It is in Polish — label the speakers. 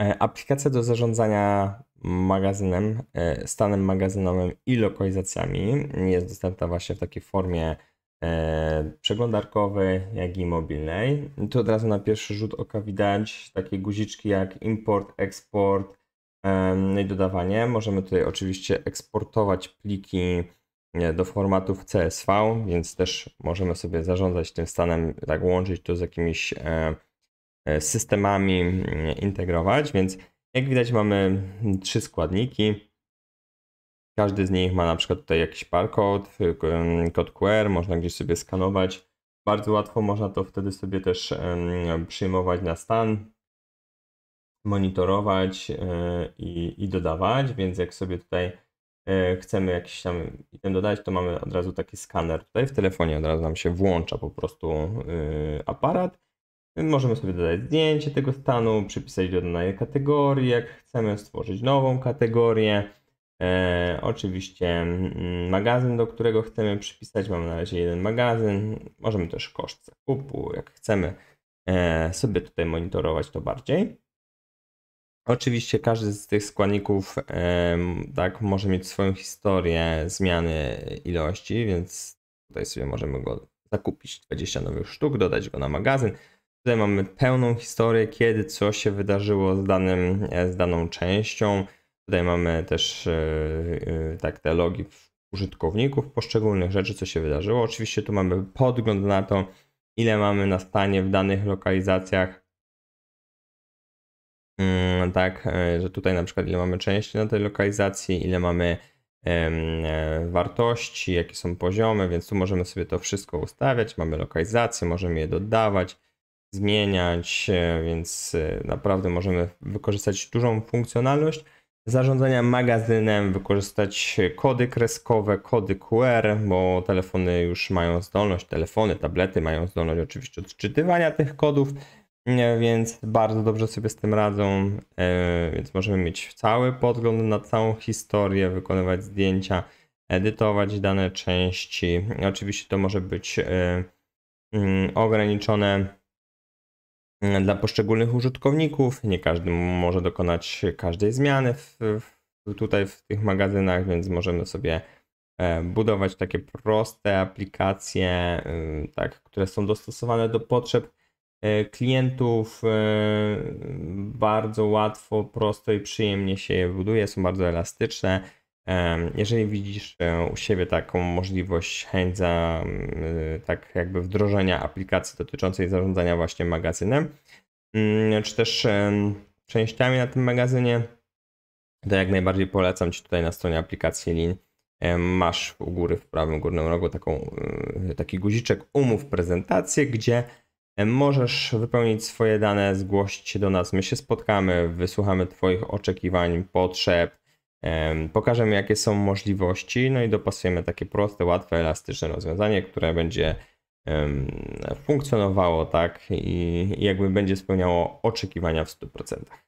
Speaker 1: E, Aplikacja do zarządzania magazynem, e, stanem magazynowym i lokalizacjami jest dostępna właśnie w takiej formie e, przeglądarkowej, jak i mobilnej. Tu od razu na pierwszy rzut oka widać takie guziczki jak import, eksport no i dodawanie. Możemy tutaj oczywiście eksportować pliki do formatów CSV, więc też możemy sobie zarządzać tym stanem, tak łączyć to z jakimiś E, systemami mm, integrować, więc jak widać mamy trzy składniki. Każdy z nich ma na przykład tutaj jakiś barcode, kod QR, można gdzieś sobie skanować. Bardzo łatwo można to wtedy sobie też przyjmować na stan, monitorować e, i, i dodawać, więc jak sobie tutaj e, chcemy jakiś tam item dodać, to mamy od razu taki skaner tutaj w telefonie, od razu nam się włącza po prostu aparat Możemy sobie dodać zdjęcie tego stanu, przypisać do danej kategorii, jak chcemy stworzyć nową kategorię. E, oczywiście mm, magazyn, do którego chcemy przypisać, mamy na razie jeden magazyn. Możemy też koszt zakupu, jak chcemy e, sobie tutaj monitorować to bardziej. Oczywiście każdy z tych składników e, tak, może mieć swoją historię zmiany ilości, więc tutaj sobie możemy go zakupić 20 nowych sztuk, dodać go na magazyn, Tutaj mamy pełną historię, kiedy co się wydarzyło z, danym, e, z daną częścią. Tutaj mamy też e, e, tak te logi użytkowników poszczególnych rzeczy, co się wydarzyło. Oczywiście tu mamy podgląd na to, ile mamy na stanie w danych lokalizacjach. Mm, tak, że tutaj na przykład ile mamy części na tej lokalizacji, ile mamy wartości, jakie są poziomy, więc tu możemy sobie to wszystko ustawiać. Mamy lokalizację, możemy je dodawać zmieniać, e, więc e, naprawdę możemy wykorzystać dużą funkcjonalność zarządzania magazynem, wykorzystać e, kody kreskowe, kody QR, bo telefony już mają zdolność, telefony, tablety mają zdolność oczywiście odczytywania tych kodów, więc bardzo dobrze sobie z tym radzą, więc możemy mieć cały podgląd na całą historię, wykonywać zdjęcia, edytować dane części. Oczywiście to może być mm, ograniczone dla poszczególnych użytkowników. Nie każdy może dokonać każdej zmiany w, w, tutaj w tych magazynach, więc możemy sobie e, budować takie proste aplikacje, e, tak, które są dostosowane do potrzeb e, klientów. Bardzo łatwo, prosto i przyjemnie się je buduje, są bardzo elastyczne. Jeżeli widzisz e, u siebie taką możliwość, chęć za mm, e, tak jakby wdrożenia aplikacji dotyczącej zarządzania właśnie magazynem, mm, czy też częściami na tym magazynie, to jak najbardziej polecam Ci tutaj na stronie aplikacji Lin. Masz u góry w prawym górnym rogu taką, e, taki guziczek umów prezentację, gdzie możesz wypełnić swoje dane, zgłosić się do nas. My się spotkamy, wysłuchamy Twoich oczekiwań, potrzeb, Pokażemy, jakie są możliwości, no i dopasujemy takie proste, łatwe, elastyczne rozwiązanie, które będzie funkcjonowało tak i jakby będzie spełniało oczekiwania w 100%.